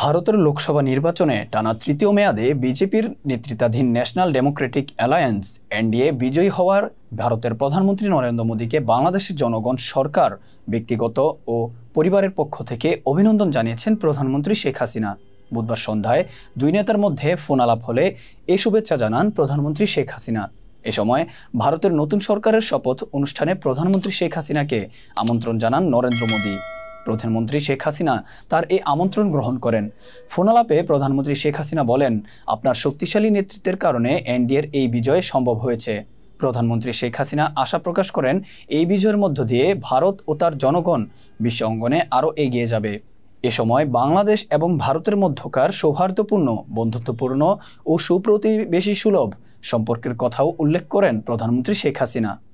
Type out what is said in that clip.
ভারতের লোকসভা নির্বাচনে টানা তৃতীয় মেয়াদে বিজেপির নেতৃত্বাধীন ন্যাশনাল ডেমোক্রেটিক অ্যালায়েন্স এনডিএ বিজয়ী হওয়ার ভারতের প্রধানমন্ত্রী নরেন্দ্র মোদীকে বাংলাদেশের জনগণ সরকার ব্যক্তিগত ও পরিবারের পক্ষ থেকে অভিনন্দন জানিয়েছেন প্রধানমন্ত্রী শেখ হাসিনা বুধবার সন্ধ্যায় দুই নেতার মধ্যে ফোনালাপ হলে এ শুভেচ্ছা জানান প্রধানমন্ত্রী শেখ হাসিনা এ সময় ভারতের নতুন সরকারের শপথ অনুষ্ঠানে প্রধানমন্ত্রী শেখ হাসিনাকে আমন্ত্রণ জানান নরেন্দ্র মোদী প্রধানমন্ত্রী শেখ হাসিনা তার এই আমন্ত্রণ গ্রহণ করেন ফোনালাপে প্রধানমন্ত্রী শেখ হাসিনা বলেন আপনার শক্তিশালী নেতৃত্বের কারণে এনডিএর এই বিজয় সম্ভব হয়েছে প্রধানমন্ত্রী শেখ হাসিনা আশা প্রকাশ করেন এই বিজয়ের মধ্য দিয়ে ভারত ও তার জনগণ বিশ্ব অঙ্গনে আরও এগিয়ে যাবে এ সময় বাংলাদেশ এবং ভারতের মধ্যকার সৌহার্দ্যপূর্ণ বন্ধুত্বপূর্ণ ও সুপ্রতিবেশী সুলভ সম্পর্কের কথাও উল্লেখ করেন প্রধানমন্ত্রী শেখ হাসিনা